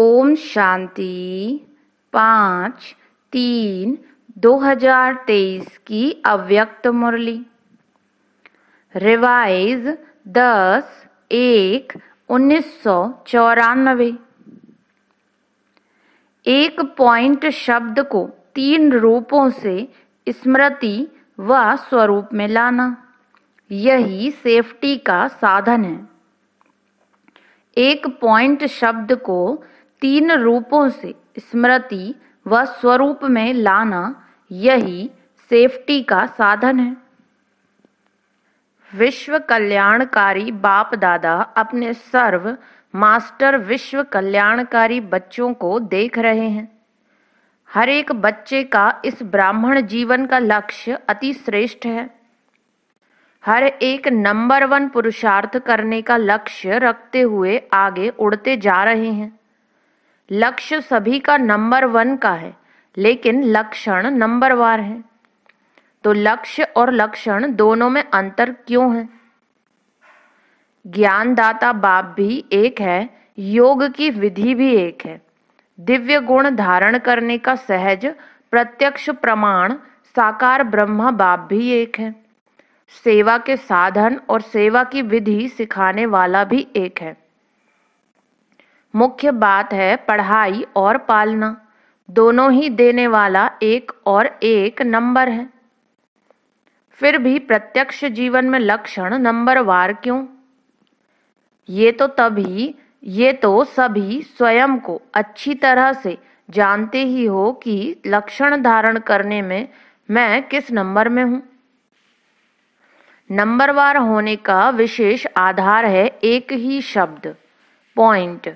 ओम शांति पाँच तीन 2023 की अव्यक्त मुरली रिवाइज दस एक उन्नीस सौ चौरानवे एक पॉइंट शब्द को तीन रूपों से स्मृति व स्वरूप में लाना यही सेफ्टी का साधन है एक पॉइंट शब्द को तीन रूपों से स्मृति व स्वरूप में लाना यही सेफ्टी का साधन है विश्व कल्याणकारी बाप दादा अपने सर्व मास्टर विश्व कल्याणकारी बच्चों को देख रहे हैं हर एक बच्चे का इस ब्राह्मण जीवन का लक्ष्य अति श्रेष्ठ है हर एक नंबर वन पुरुषार्थ करने का लक्ष्य रखते हुए आगे उड़ते जा रहे हैं लक्ष्य सभी का नंबर वन का है लेकिन लक्षण नंबर वार है तो लक्ष्य और लक्षण दोनों में अंतर क्यों है ज्ञानदाता बाप भी एक है योग की विधि भी एक है दिव्य गुण धारण करने का सहज प्रत्यक्ष प्रमाण साकार ब्रह्मा बाप भी एक है सेवा के साधन और सेवा की विधि सिखाने वाला भी एक है मुख्य बात है पढ़ाई और पालना दोनों ही देने वाला एक और एक नंबर है फिर भी प्रत्यक्ष जीवन में लक्षण नंबर वार क्यों ये तो तभी ये तो सभी स्वयं को अच्छी तरह से जानते ही हो कि लक्षण धारण करने में मैं किस नंबर में हूं नंबरवार होने का विशेष आधार है एक ही शब्द पॉइंट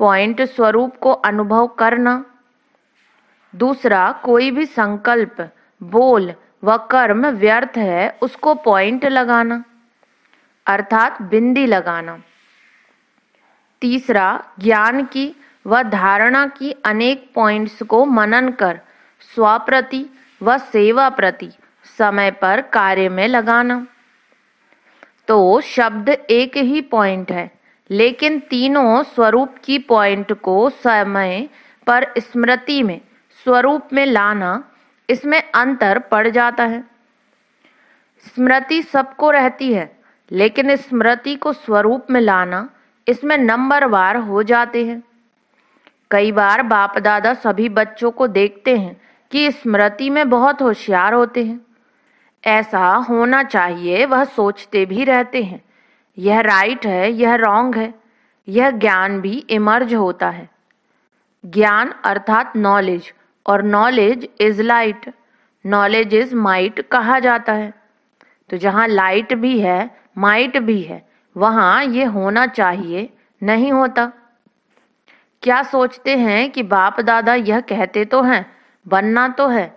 पॉइंट स्वरूप को अनुभव करना दूसरा कोई भी संकल्प बोल व कर्म व्यर्थ है उसको पॉइंट लगाना अर्थात बिंदी लगाना तीसरा ज्ञान की व धारणा की अनेक पॉइंट्स को मनन कर स्वप्रति व सेवा प्रति समय पर कार्य में लगाना तो शब्द एक ही पॉइंट है लेकिन तीनों स्वरूप की पॉइंट को समय पर स्मृति में स्वरूप में लाना इसमें अंतर पड़ जाता है स्मृति सबको रहती है लेकिन स्मृति को स्वरूप में लाना इसमें नंबर वार हो जाते हैं कई बार बाप दादा सभी बच्चों को देखते हैं कि स्मृति में बहुत होशियार होते हैं ऐसा होना चाहिए वह सोचते भी रहते हैं यह राइट है यह रॉन्ग है यह ज्ञान भी इमर्ज होता है ज्ञान अर्थात नॉलेज और knowledge is light knowledge is might कहा जाता है तो जहां लाइट भी है माइट भी है वहां ये होना चाहिए नहीं होता क्या सोचते हैं कि बाप दादा यह कहते तो हैं बनना तो है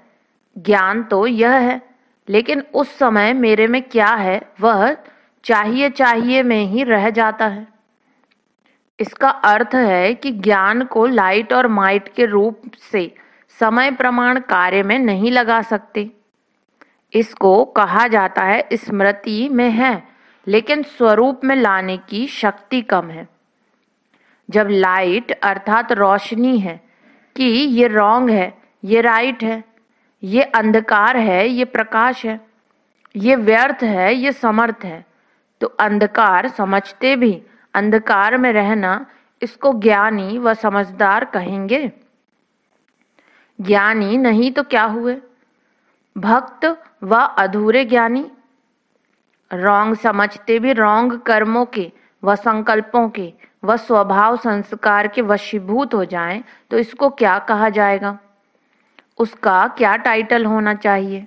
ज्ञान तो यह है लेकिन उस समय मेरे में क्या है वह चाहिए चाहिए में ही रह जाता है इसका अर्थ है कि ज्ञान को लाइट और माइट के रूप से समय प्रमाण कार्य में नहीं लगा सकते इसको कहा जाता है स्मृति में है लेकिन स्वरूप में लाने की शक्ति कम है जब लाइट अर्थात रोशनी है कि ये रॉन्ग है ये राइट है ये अंधकार है ये प्रकाश है ये व्यर्थ है ये समर्थ है तो अंधकार समझते भी अंधकार में रहना इसको ज्ञानी व समझदार कहेंगे ज्ञानी नहीं तो क्या हुए भक्त व अधूरे ज्ञानी रोंग समझते भी रोंग कर्मों के व संकल्पों के व स्वभाव संस्कार के वशीभूत हो जाएं तो इसको क्या कहा जाएगा उसका क्या टाइटल होना चाहिए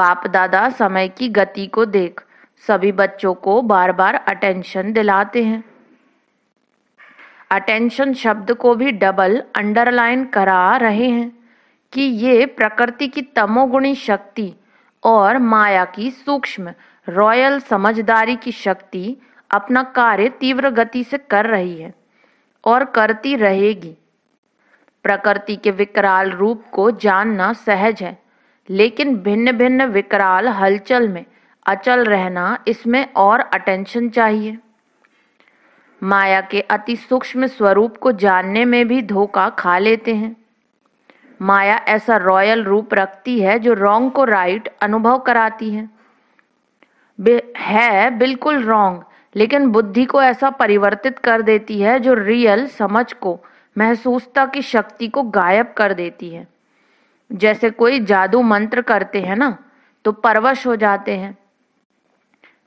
बाप दादा समय की गति को देख सभी बच्चों को बार बार अटेंशन दिलाते हैं अटेंशन शब्द को भी डबल अंडरलाइन करा रहे हैं कि ये प्रकृति की तमोगुणी शक्ति और माया की सूक्ष्म रॉयल समझदारी की शक्ति अपना कार्य तीव्र गति से कर रही है और करती रहेगी प्रकृति के विकराल रूप को जानना सहज है लेकिन भिन्न भिन्न विकराल हलचल में अचल रहना इसमें और अटेंशन चाहिए माया के अति सूक्ष्म स्वरूप को जानने में भी धोखा खा लेते हैं माया ऐसा रॉयल रूप रखती है जो रॉन्ग को राइट अनुभव कराती है है बिल्कुल रॉन्ग लेकिन बुद्धि को ऐसा परिवर्तित कर देती है जो रियल समझ को महसूसता की शक्ति को गायब कर देती है जैसे कोई जादू मंत्र करते हैं ना तो परवश हो जाते हैं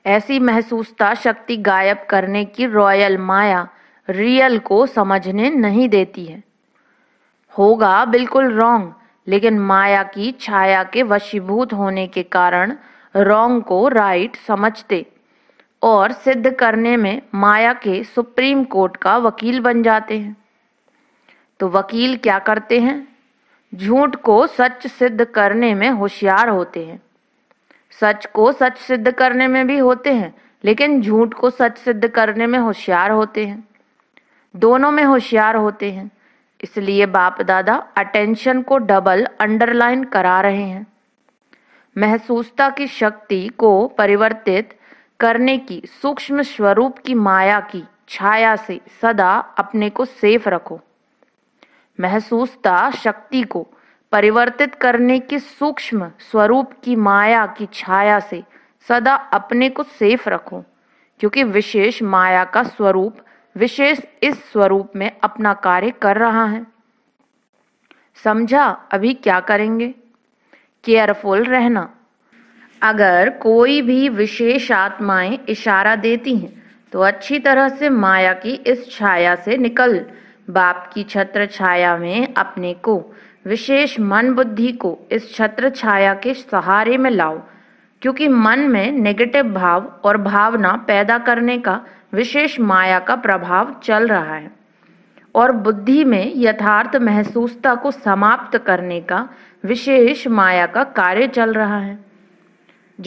ऐसी महसूसता शक्ति गायब करने की रॉयल माया रियल को समझने नहीं देती है होगा बिल्कुल रॉन्ग लेकिन माया की छाया के वशीभूत होने के कारण रॉन्ग को राइट समझते और सिद्ध करने में माया के सुप्रीम कोर्ट का वकील बन जाते हैं तो वकील क्या करते हैं झूठ को सच सिद्ध करने में होशियार होते हैं सच को सच सिद्ध करने में भी होते हैं लेकिन झूठ को सच सिद्ध करने में होशियार होते हैं दोनों में होशियार होते हैं इसलिए बाप दादा अटेंशन को डबल अंडरलाइन करा रहे हैं महसूसता की शक्ति को परिवर्तित करने की सूक्ष्म स्वरूप की माया की छाया से सदा अपने को सेफ रखो महसूसता शक्ति को परिवर्तित करने के सूक्ष्म स्वरूप की माया की छाया से सदा अपने को सेफ रखो क्योंकि विशेष माया का स्वरूप विशेष इस स्वरूप में अपना कार्य कर रहा है समझा अभी क्या करेंगे केयरफुल रहना अगर कोई भी विशेष आत्माएं इशारा देती हैं तो अच्छी तरह से माया की इस छाया से निकल बाप की छत्र छाया में अपने को विशेष मन बुद्धि को इस छत्र छाया के सहारे में लाओ क्योंकि मन में नेगेटिव भाव और भावना पैदा करने का विशेष माया का प्रभाव चल रहा है और बुद्धि में यथार्थ महसूसता को समाप्त करने का विशेष माया का कार्य चल रहा है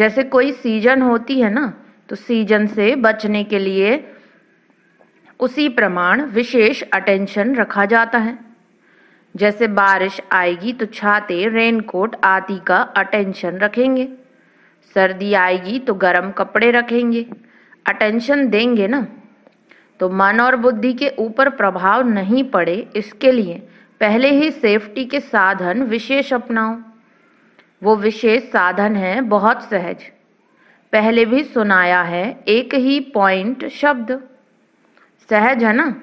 जैसे कोई सीजन होती है ना तो सीजन से बचने के लिए उसी प्रमाण विशेष अटेंशन रखा जाता है जैसे बारिश आएगी तो छाते रेनकोट आदि का अटेंशन रखेंगे सर्दी आएगी तो गर्म कपड़े रखेंगे अटेंशन देंगे ना तो मन और बुद्धि के ऊपर प्रभाव नहीं पड़े इसके लिए पहले ही सेफ्टी के साधन विशेष अपनाओ वो विशेष साधन है बहुत सहज पहले भी सुनाया है एक ही पॉइंट शब्द सहज है ना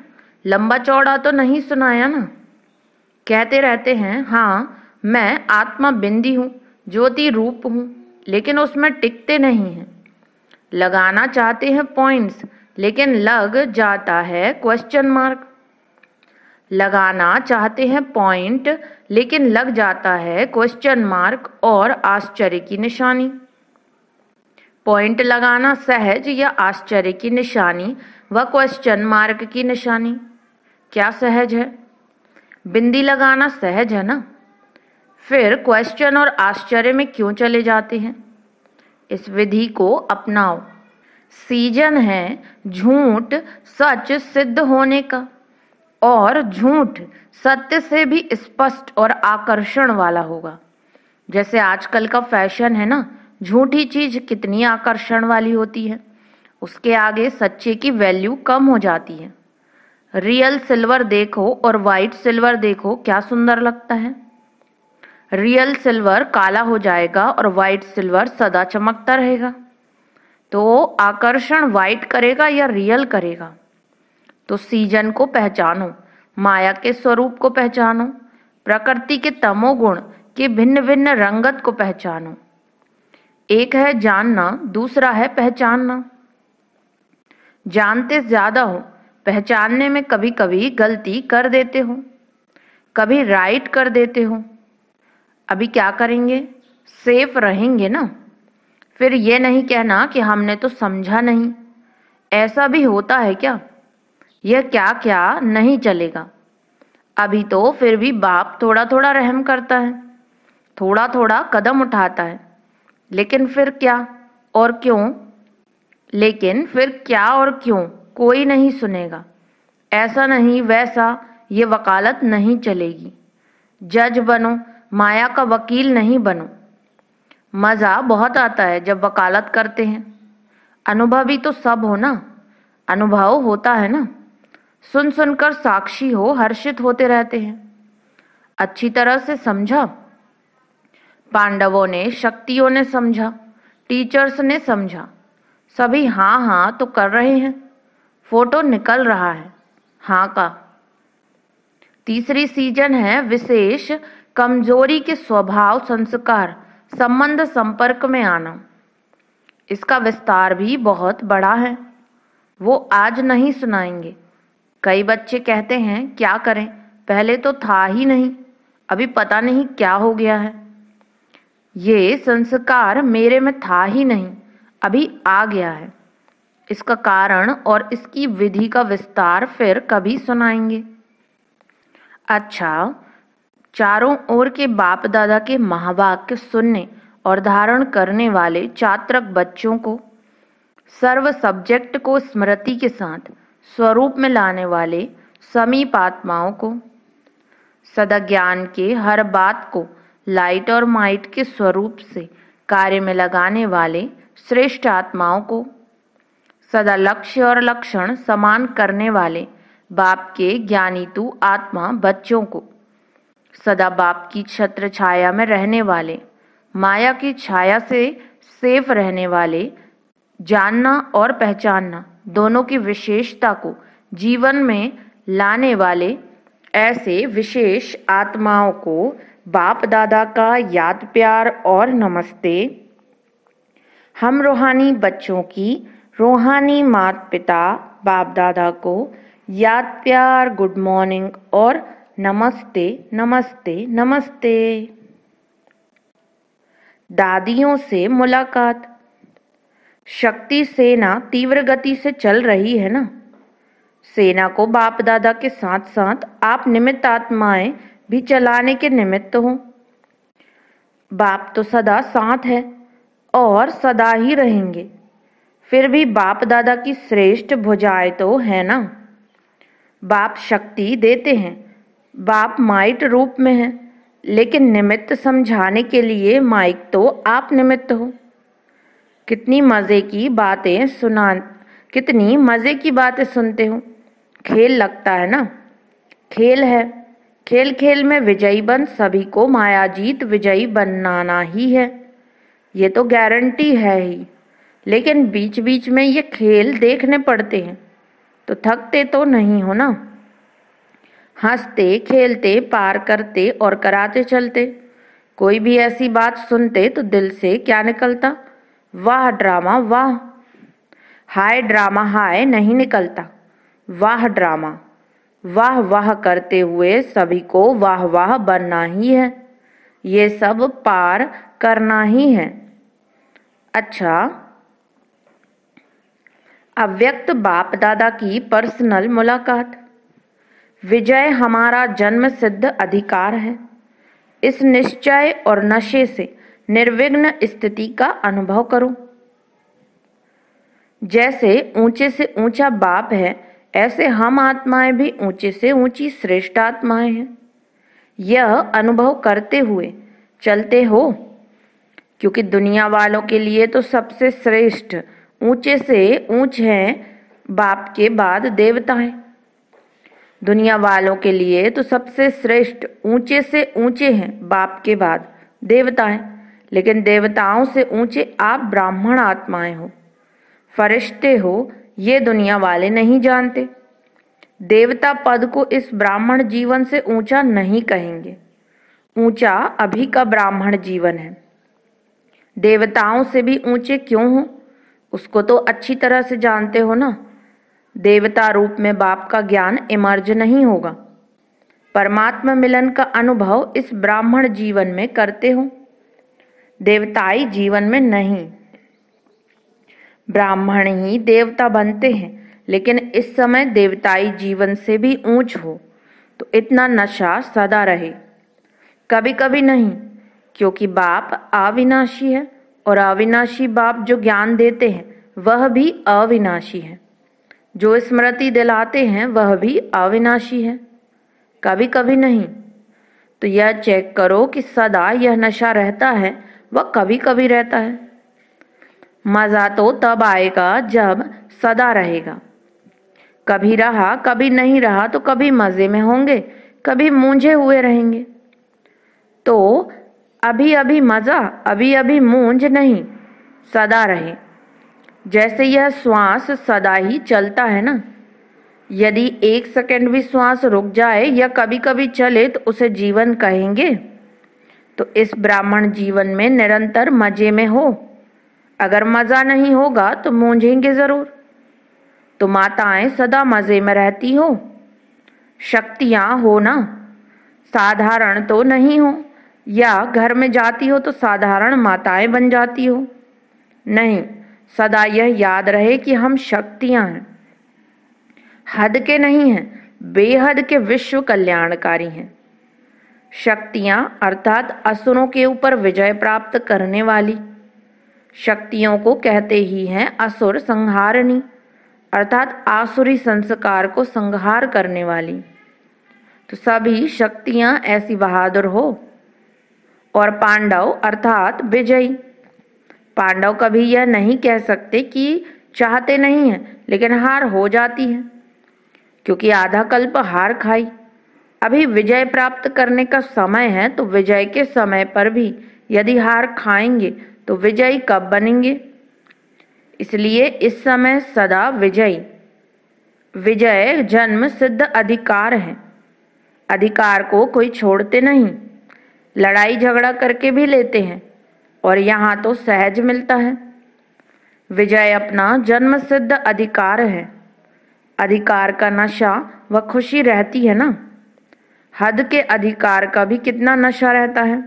लंबा चौड़ा तो नहीं सुनाया ना कहते रहते हैं हाँ मैं आत्मा बिंदी हूँ ज्योति रूप हूँ लेकिन उसमें टिकते नहीं हैं लगाना चाहते हैं पॉइंट्स लेकिन लग जाता है क्वेश्चन मार्क लगाना चाहते हैं पॉइंट लेकिन लग जाता है क्वेश्चन मार्क और आश्चर्य की निशानी पॉइंट लगाना सहज या आश्चर्य की निशानी व क्वेश्चन मार्क की निशानी क्या सहज है बिंदी लगाना सहज है ना फिर क्वेश्चन और आश्चर्य में क्यों चले जाते हैं इस विधि को अपनाओ सीजन है झूठ सच सिद्ध होने का और झूठ सत्य से भी स्पष्ट और आकर्षण वाला होगा जैसे आजकल का फैशन है ना झूठी चीज कितनी आकर्षण वाली होती है उसके आगे सच्चे की वैल्यू कम हो जाती है रियल सिल्वर देखो और वाइट सिल्वर देखो क्या सुंदर लगता है रियल सिल्वर काला हो जाएगा और वाइट सिल्वर सदा चमकता रहेगा तो आकर्षण वाइट करेगा या रियल करेगा तो सीजन को पहचानो माया के स्वरूप को पहचानो प्रकृति के तमोगुण के भिन्न भिन्न रंगत को पहचानो एक है जानना दूसरा है पहचानना जानते ज्यादा हो पहचानने में कभी कभी गलती कर देते हो कभी राइट कर देते हो अभी क्या करेंगे सेफ रहेंगे ना फिर ये नहीं कहना कि हमने तो समझा नहीं ऐसा भी होता है क्या यह क्या क्या नहीं चलेगा अभी तो फिर भी बाप थोड़ा थोड़ा रहम करता है थोड़ा थोड़ा कदम उठाता है लेकिन फिर क्या और क्यों लेकिन फिर क्या और क्यों कोई नहीं सुनेगा ऐसा नहीं वैसा ये वकालत नहीं चलेगी जज बनो माया का वकील नहीं बनो मज़ा बहुत आता है जब वकालत करते हैं अनुभवी तो सब हो ना अनुभव होता है ना सुन सुनकर साक्षी हो हर्षित होते रहते हैं अच्छी तरह से समझा पांडवों ने शक्तियों ने समझा टीचर्स ने समझा सभी हाँ हाँ तो कर रहे हैं फोटो निकल रहा है हाँ का तीसरी सीजन है विशेष कमजोरी के स्वभाव संस्कार संबंध संपर्क में आना इसका विस्तार भी बहुत बड़ा है वो आज नहीं सुनाएंगे कई बच्चे कहते हैं क्या करें पहले तो था ही नहीं अभी पता नहीं क्या हो गया है ये संस्कार मेरे में था ही नहीं अभी आ गया है इसका कारण और इसकी विधि का विस्तार फिर कभी सुनाएंगे अच्छा चारों ओर के बाप दादा के महावाक्य सुनने और धारण करने वाले चात्रक बच्चों को सर्व सब्जेक्ट को स्मृति के साथ स्वरूप में लाने वाले समीप आत्माओं को सदा ज्ञान के हर बात को लाइट और माइट के स्वरूप से कार्य में लगाने वाले श्रेष्ठ आत्माओं को सदा लक्ष्य और लक्षण समान करने वाले बाप के ज्ञानी तु आत्मा बच्चों को सदा बाप की छत्र छाया में रहने वाले माया की छाया से सेफ रहने वाले जानना और पहचानना दोनों की विशेषता को जीवन में लाने वाले ऐसे विशेष आत्माओं को बाप दादा का याद प्यार और नमस्ते हम रूहानी बच्चों की रूहानी मात पिता बाप दादा को याद प्यार गुड मॉर्निंग और नमस्ते नमस्ते नमस्ते दादियों से मुलाकात शक्ति सेना तीव्र गति से चल रही है ना सेना को बाप दादा के साथ साथ आप निमित्त आत्माएं भी चलाने के निमित्त हो बाप तो सदा साथ है और सदा ही रहेंगे फिर भी बाप दादा की श्रेष्ठ भुजाएं तो है ना बाप शक्ति देते हैं बाप माइट रूप में है लेकिन निमित्त समझाने के लिए माइक तो आप निमित्त हो कितनी मज़े की बातें सुना कितनी मज़े की बातें सुनते हो खेल लगता है ना खेल है खेल खेल में विजयी बन सभी को मायाजीत विजयी बनाना ही है ये तो गारंटी है ही लेकिन बीच बीच में ये खेल देखने पड़ते हैं तो थकते तो नहीं हो ना हंसते खेलते पार करते और कराते चलते कोई भी ऐसी बात सुनते तो दिल से क्या निकलता वाह ड्रामा वाह हाय ड्रामा हाय नहीं निकलता वाह ड्रामा वाह वाह करते हुए सभी को वाह वाह बनना ही है ये सब पार करना ही है अच्छा अव्यक्त बाप दादा की पर्सनल मुलाकात विजय हमारा जन्म सिद्ध अधिकार है इस निश्चय और नशे से निर्विघ्न स्थिति का अनुभव करो जैसे ऊंचे से ऊंचा बाप है ऐसे हम आत्माएं भी ऊंचे से ऊंची श्रेष्ठ आत्माएं हैं यह अनुभव करते हुए चलते हो क्योंकि दुनिया वालों के लिए तो सबसे श्रेष्ठ ऊंचे से ऊंच हैं बाप के बाद देवता है दुनिया वालों के लिए तो सबसे श्रेष्ठ ऊंचे से ऊंचे हैं बाप के बाद देवता है लेकिन देवताओं से ऊंचे आप ब्राह्मण आत्माएं हो फरिश्ते हो ये दुनिया वाले नहीं जानते देवता पद को इस ब्राह्मण जीवन से ऊंचा नहीं कहेंगे ऊंचा अभी का ब्राह्मण जीवन है देवताओं से भी ऊंचे क्यों हों उसको तो अच्छी तरह से जानते हो ना देवता रूप में बाप का ज्ञान इमर्ज नहीं होगा परमात्मा मिलन का अनुभव इस ब्राह्मण जीवन में करते हो देवताई जीवन में नहीं ब्राह्मण ही देवता बनते हैं लेकिन इस समय देवताई जीवन से भी ऊंच हो तो इतना नशा सदा रहे कभी कभी नहीं क्योंकि बाप अविनाशी है और अविनाशी बाप जो ज्ञान देते हैं वह भी अविनाशी है जो स्मृति दिलाते हैं वह भी अविनाशी है कभी कभी नहीं तो यह चेक करो कि सदा यह नशा रहता है वह कभी कभी रहता है मज़ा तो तब आएगा जब सदा रहेगा कभी रहा कभी नहीं रहा तो कभी मज़े में होंगे कभी मूझे हुए रहेंगे तो अभी अभी मज़ा अभी अभी मूंज नहीं सदा रहे जैसे यह श्वास सदा ही चलता है ना यदि एक सेकंड भी श्वास रुक जाए या कभी कभी चले तो उसे जीवन कहेंगे तो इस ब्राह्मण जीवन में निरंतर मजे में हो अगर मज़ा नहीं होगा तो मूंझेंगे ज़रूर तो माताएं सदा मज़े में रहती हो शक्तियाँ हो ना साधारण तो नहीं हो या घर में जाती हो तो साधारण माताएं बन जाती हो नहीं सदा यह याद रहे कि हम शक्तियां हैं हद के नहीं हैं बेहद के विश्व कल्याणकारी हैं शक्तियां अर्थात असुरों के ऊपर विजय प्राप्त करने वाली शक्तियों को कहते ही हैं असुर संहारणी अर्थात आसुरी संस्कार को संहार करने वाली तो सभी शक्तियां ऐसी बहादुर हो और पांडव अर्थात विजयी पांडव कभी यह नहीं कह सकते कि चाहते नहीं है लेकिन हार हो जाती है क्योंकि आधा कल्प हार खाई अभी विजय प्राप्त करने का समय है तो विजय के समय पर भी यदि हार खाएंगे तो विजयी कब बनेंगे इसलिए इस समय सदा विजयी विजय जन्म सिद्ध अधिकार है अधिकार को कोई छोड़ते नहीं लड़ाई झगड़ा करके भी लेते हैं और यहाँ तो सहज मिलता है विजय अपना जन्म सिद्ध अधिकार है अधिकार का नशा व खुशी रहती है ना हद के अधिकार का भी कितना नशा रहता है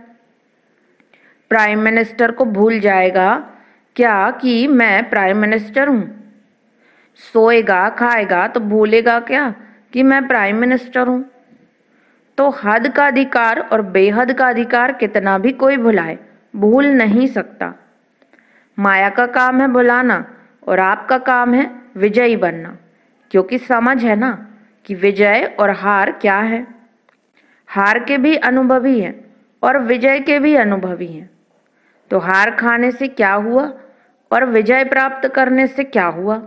प्राइम मिनिस्टर को भूल जाएगा क्या कि मैं प्राइम मिनिस्टर हूँ सोएगा खाएगा तो भूलेगा क्या कि मैं प्राइम मिनिस्टर हूँ तो हद का अधिकार और बेहद का अधिकार कितना भी कोई भुलाए भूल नहीं सकता माया का काम है भुलाना और आपका काम है विजयी बनना क्योंकि समझ है ना कि विजय और हार क्या है हार के भी अनुभवी हैं और विजय के भी अनुभवी हैं तो हार खाने से क्या हुआ और विजय प्राप्त करने से क्या हुआ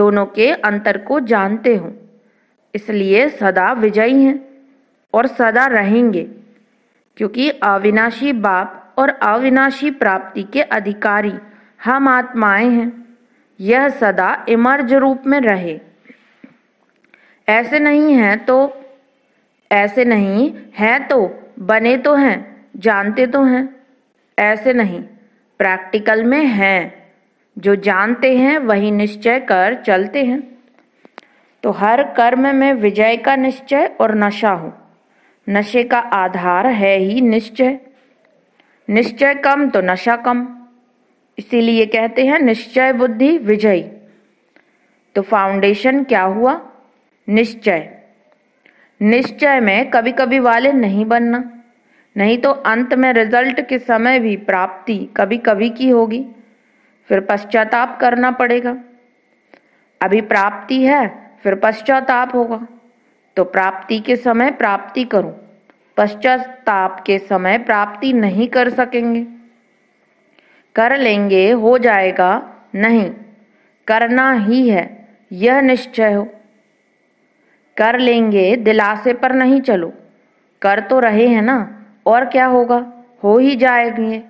दोनों के अंतर को जानते हो इसलिए सदा विजयी हैं और सदा रहेंगे क्योंकि अविनाशी बाप और अविनाशी प्राप्ति के अधिकारी हम आत्माएं हैं यह सदा इमर्ज रूप में रहे ऐसे नहीं है तो ऐसे नहीं है तो बने तो हैं जानते तो हैं ऐसे नहीं प्रैक्टिकल में हैं जो जानते हैं वही निश्चय कर चलते हैं तो हर कर्म में विजय का निश्चय और नशा हो नशे का आधार है ही निश्चय निश्चय कम तो नशा कम इसीलिए कहते हैं निश्चय बुद्धि विजयी तो फाउंडेशन क्या हुआ निश्चय निश्चय में कभी कभी वाले नहीं बनना नहीं तो अंत में रिजल्ट के समय भी प्राप्ति कभी कभी की होगी फिर पश्चाताप करना पड़ेगा अभी प्राप्ति है फिर पश्चाताप होगा तो प्राप्ति के समय प्राप्ति करूं पश्चाताप के समय प्राप्ति नहीं कर सकेंगे कर लेंगे हो जाएगा नहीं करना ही है यह निश्चय हो कर लेंगे दिलासे पर नहीं चलो कर तो रहे हैं ना और क्या होगा हो ही जाएंगे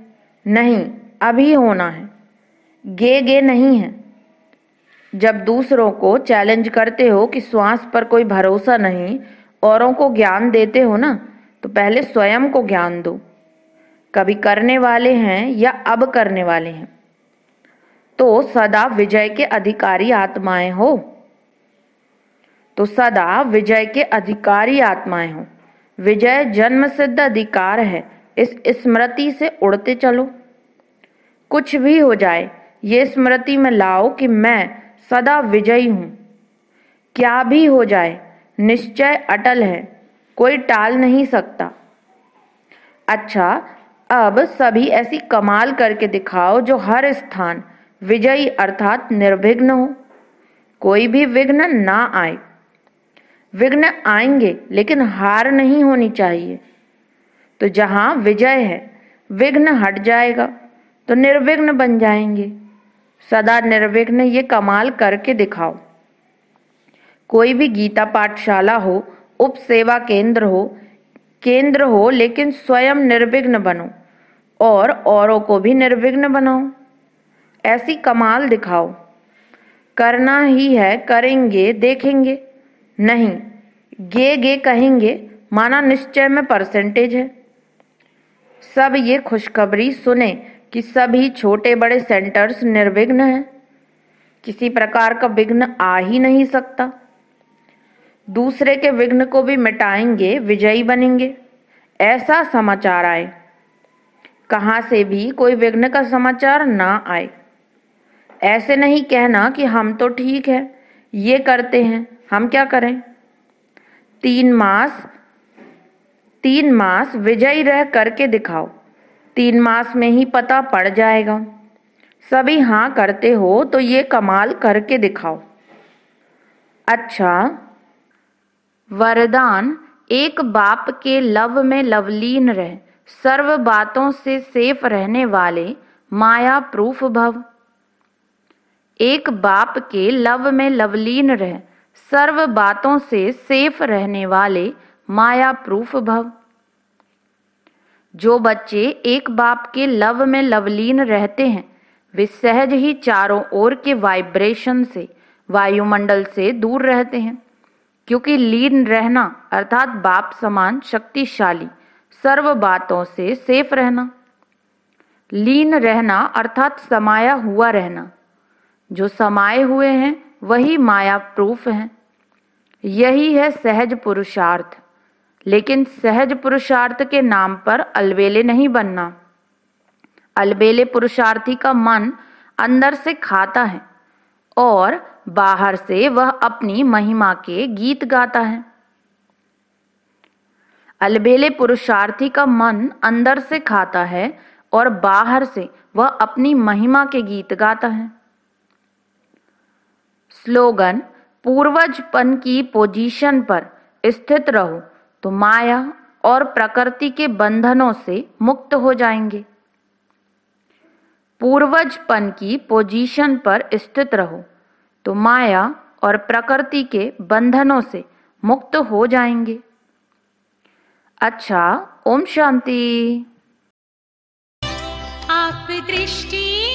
नहीं अभी होना है गे गे नहीं है जब दूसरों को चैलेंज करते हो कि श्वास पर कोई भरोसा नहीं औरों को ज्ञान देते हो ना तो पहले स्वयं को ज्ञान दो कभी करने वाले हैं या अब करने वाले हैं तो सदा विजय के अधिकारी आत्माएं हो तो सदा विजय के अधिकारी आत्माएं हो विजय जन्म सिद्ध अधिकार है इस स्मृति से उड़ते चलो कुछ भी हो जाए ये स्मृति में लाओ कि मैं सदा विजयी हूँ क्या भी हो जाए निश्चय अटल है कोई टाल नहीं सकता अच्छा अब सभी ऐसी कमाल करके दिखाओ जो हर स्थान विजयी अर्थात निर्विघ्न हो कोई भी विघ्न ना आए विघ्न आएंगे लेकिन हार नहीं होनी चाहिए तो जहां विजय है विघ्न हट जाएगा तो निर्विघ्न बन जाएंगे सदा निर्विघ्न ये कमाल करके दिखाओ कोई भी गीता पाठशाला हो उप सेवा केंद्र हो केंद्र हो लेकिन स्वयं निर्विघ्न बनो और औरों को भी निर्विघ्न बनाओ ऐसी कमाल दिखाओ करना ही है करेंगे देखेंगे नहीं गे गे कहेंगे माना निश्चय में परसेंटेज है सब ये खुशखबरी सुने कि सभी छोटे बड़े सेंटर्स निर्विघ्न हैं किसी प्रकार का विघ्न आ ही नहीं सकता दूसरे के विघ्न को भी मिटाएंगे विजयी बनेंगे ऐसा समाचार आए कहाँ से भी कोई विघ्न का समाचार ना आए ऐसे नहीं कहना कि हम तो ठीक है ये करते हैं हम क्या करें तीन मास तीन मास विजयी रह करके दिखाओ तीन मास में ही पता पड़ जाएगा सभी हाँ करते हो तो ये कमाल करके दिखाओ अच्छा वरदान एक बाप के लव में लवलीन रह सर्व बातों से सेफ रहने वाले माया प्रूफ भव एक बाप के लव में लवलीन रह सर्व बातों से सेफ रहने वाले माया प्रूफ भव जो बच्चे एक बाप के लव में लवलीन रहते हैं वे सहज ही चारों ओर के वाइब्रेशन से वायुमंडल से दूर रहते हैं क्योंकि लीन रहना अर्थात बाप समान शक्तिशाली सर्व बातों से सेफ रहना लीन रहना अर्थात समाया हुआ रहना जो समाये हुए हैं वही माया प्रूफ हैं यही है सहज पुरुषार्थ लेकिन सहज पुरुषार्थ के नाम पर अलबेले नहीं बनना अलबेले पुरुषार्थी का मन अंदर से खाता है और बाहर से वह अपनी महिमा के गीत गाता है अलबेले पुरुषार्थी का मन अंदर से खाता है और बाहर से वह अपनी महिमा के गीत गाता है स्लोगन पूर्वजपन की पोजीशन पर स्थित रहो तो माया और प्रकृति के बंधनों से मुक्त हो जाएंगे पूर्वजपन की पोजीशन पर स्थित रहो तो माया और प्रकृति के बंधनों से मुक्त हो जाएंगे अच्छा ओम शांति आप दृष्टि